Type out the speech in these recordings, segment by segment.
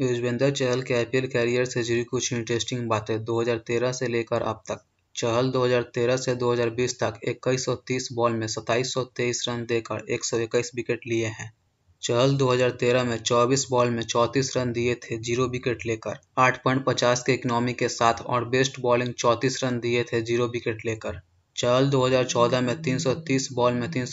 युजवेंद्र चहल के IPL career से जुड़ी कुछ इंटरेस्टिंग बातें 2013 से लेकर अब तक चहल 2013 से 2020 तक 2130 बॉल में 2723 रन देकर एक विकेट लिए हैं चहल 2013 में 24 बॉल में 34 रन दिए थे जीरो विकेट लेकर 8.50 के इकनॉमी के साथ और बेस्ट बॉलिंग 34 रन दिए थे जीरो विकेट लेकर चहल 2014 में 330 बॉल में तीन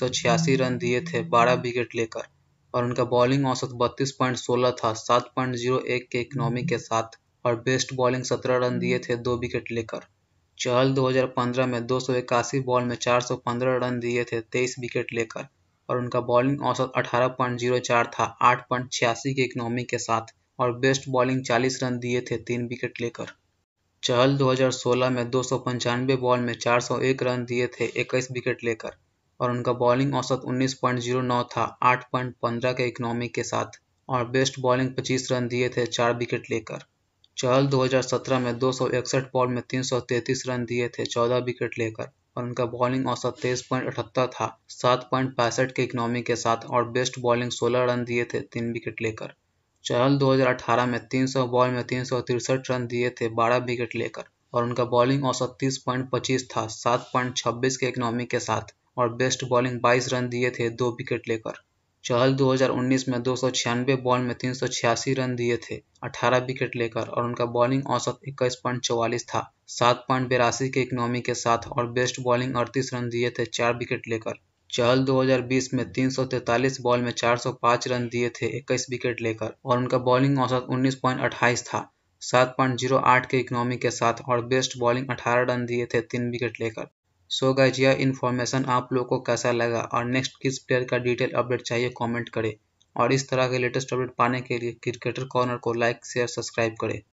रन दिए थे 12 विकेट लेकर और उनका बॉलिंग औसत बत्तीस पॉइंट सोलह था सात पॉइंट जीरो एक के इकनॉमी के साथ और बेस्ट बॉलिंग सत्रह रन दिए थे दो विकेट लेकर चहल 2015 में दो बॉल में 415 रन दिए थे 23 विकेट लेकर और उनका बॉलिंग औसत 18.04 था आठ पॉइंट छियासी के इकनॉमी के साथ और बेस्ट बॉलिंग 40 रन दिए थे तीन विकेट लेकर चहल 2016 में दो बॉल में 401 रन दिए थे 21 विकेट लेकर और उनका बॉलिंग औसत 19.09 था 8.15 के इकोनॉमी के साथ और बेस्ट बॉलिंग 25 रन दिए थे चार विकेट लेकर चहल 2017 में दो बॉल में 333 रन दिए थे 14 विकेट लेकर और उनका बॉलिंग औसत तेईस पॉइंट अठहत्तर था सात पॉइंट पैंसठ के इकोनॉमी के साथ और बेस्ट बॉलिंग 16 रन दिए थे तीन विकेट लेकर चहल 2018 में 300 बॉल में तीन रन दिए थे 12 विकेट लेकर और उनका बॉलिंग औसत तीस था सात के इकोनॉमी के साथ और बेस्ट बॉलिंग 22 रन दिए थे दो विकेट लेकर चहल 2019 में दो बॉल में तीन रन दिए थे 18 विकेट लेकर और उनका बॉलिंग औसत इक्कीस पॉइंट चौवालीस था सात पॉइंट बेरासी के इकनॉमी के साथ और बेस्ट बॉलिंग अड़तीस रन दिए थे चार विकेट लेकर चहल 2020 में तीन बॉल में 405 रन दिए थे 21 विकेट लेकर और उनका बॉलिंग औसत 19.28 था 7.08 के इकनॉमी के साथ और बेस्ट बॉलिंग 18 रन दिए थे तीन विकेट लेकर सो गाइज यह इन्फॉर्मेशन आप लोगों को कैसा लगा और नेक्स्ट किस प्लेयर का डिटेल अपडेट चाहिए कमेंट करें और इस तरह के लेटेस्ट अपडेट पाने के लिए क्रिकेटर कॉर्नर को लाइक शेयर सब्सक्राइब करें